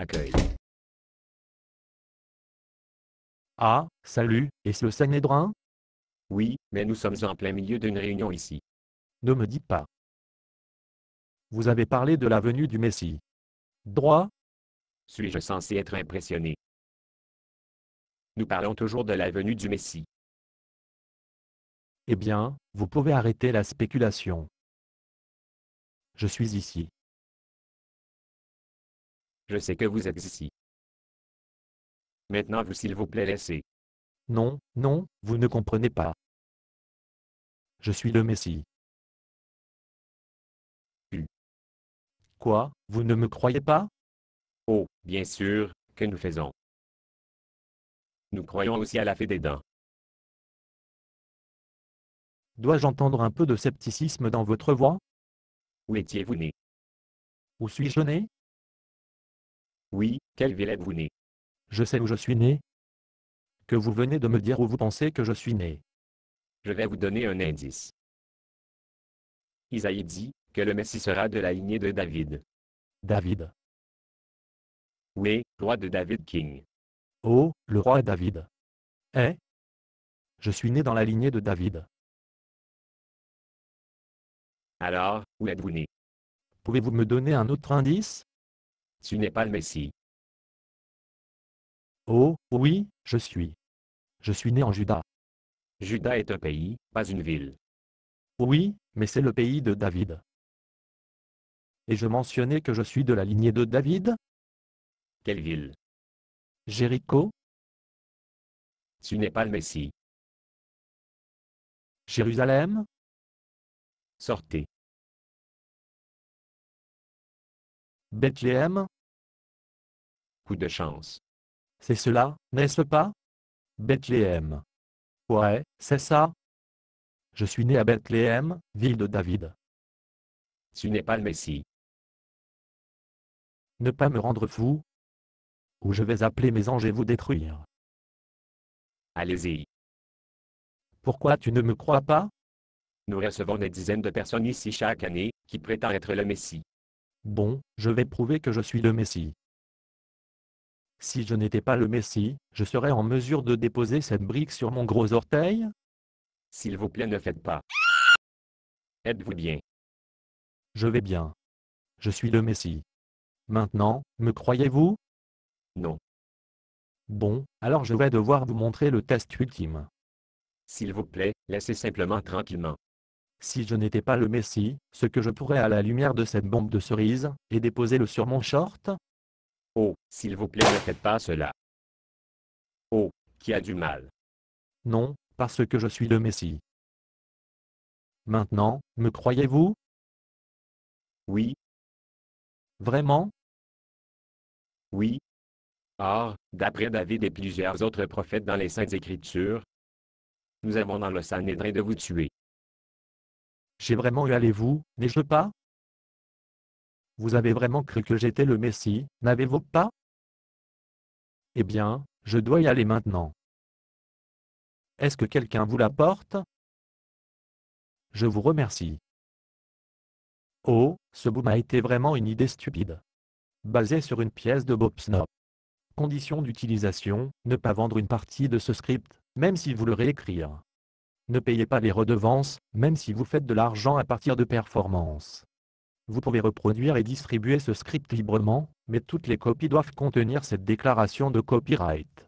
Accueil. Ah, salut, est-ce le Sanédrin Oui, mais nous sommes en plein milieu d'une réunion ici. Ne me dites pas. Vous avez parlé de la venue du Messie. Droit Suis-je censé être impressionné Nous parlons toujours de la venue du Messie. Eh bien, vous pouvez arrêter la spéculation. Je suis ici. Je sais que vous êtes ici. Maintenant vous s'il vous plaît laissez. Non, non, vous ne comprenez pas. Je suis le Messie. Quoi, vous ne me croyez pas Oh, bien sûr, que nous faisons. Nous croyons aussi à la fée des dents. Dois-je entendre un peu de scepticisme dans votre voix Où étiez-vous né Où suis-je né oui, quelle ville êtes-vous né Je sais où je suis né. Que vous venez de me dire où vous pensez que je suis né. Je vais vous donner un indice. Isaïe dit que le Messie sera de la lignée de David. David. Oui, roi de David King. Oh, le roi David. Eh Je suis né dans la lignée de David. Alors, où êtes-vous né Pouvez-vous me donner un autre indice tu n'es pas le Messie. Oh, oui, je suis. Je suis né en Juda. Juda est un pays, pas une ville. Oui, mais c'est le pays de David. Et je mentionnais que je suis de la lignée de David Quelle ville Jéricho Tu n'es pas le Messie. Jérusalem Sortez. Bethléem Coup de chance. C'est cela, n'est-ce pas Bethléem. Ouais, c'est ça. Je suis né à Bethléem, ville de David. Tu n'es pas le Messie. Ne pas me rendre fou. Ou je vais appeler mes anges et vous détruire. Allez-y. Pourquoi tu ne me crois pas Nous recevons des dizaines de personnes ici chaque année, qui prétendent être le Messie. Bon, je vais prouver que je suis le Messie. Si je n'étais pas le Messie, je serais en mesure de déposer cette brique sur mon gros orteil S'il vous plaît, ne faites pas. Êtes-vous bien Je vais bien. Je suis le Messie. Maintenant, me croyez-vous Non. Bon, alors je vais devoir vous montrer le test ultime. S'il vous plaît, laissez simplement tranquillement. Si je n'étais pas le Messie, ce que je pourrais à la lumière de cette bombe de cerise, et déposer le sur mon short Oh, s'il vous plaît, ne faites pas cela. Oh, qui a du mal Non, parce que je suis le Messie. Maintenant, me croyez-vous Oui. Vraiment Oui. Or, ah, d'après David et plusieurs autres prophètes dans les Saintes Écritures, nous avons dans le Sanhédrin de vous tuer. J'ai vraiment eu allez-vous, n'ai-je pas Vous avez vraiment cru que j'étais le Messie, n'avez-vous pas Eh bien, je dois y aller maintenant. Est-ce que quelqu'un vous l'apporte Je vous remercie. Oh, ce boom a été vraiment une idée stupide. Basé sur une pièce de Bob Snop. Condition d'utilisation, ne pas vendre une partie de ce script, même si vous le réécrire. Ne payez pas les redevances, même si vous faites de l'argent à partir de performances. Vous pouvez reproduire et distribuer ce script librement, mais toutes les copies doivent contenir cette déclaration de copyright.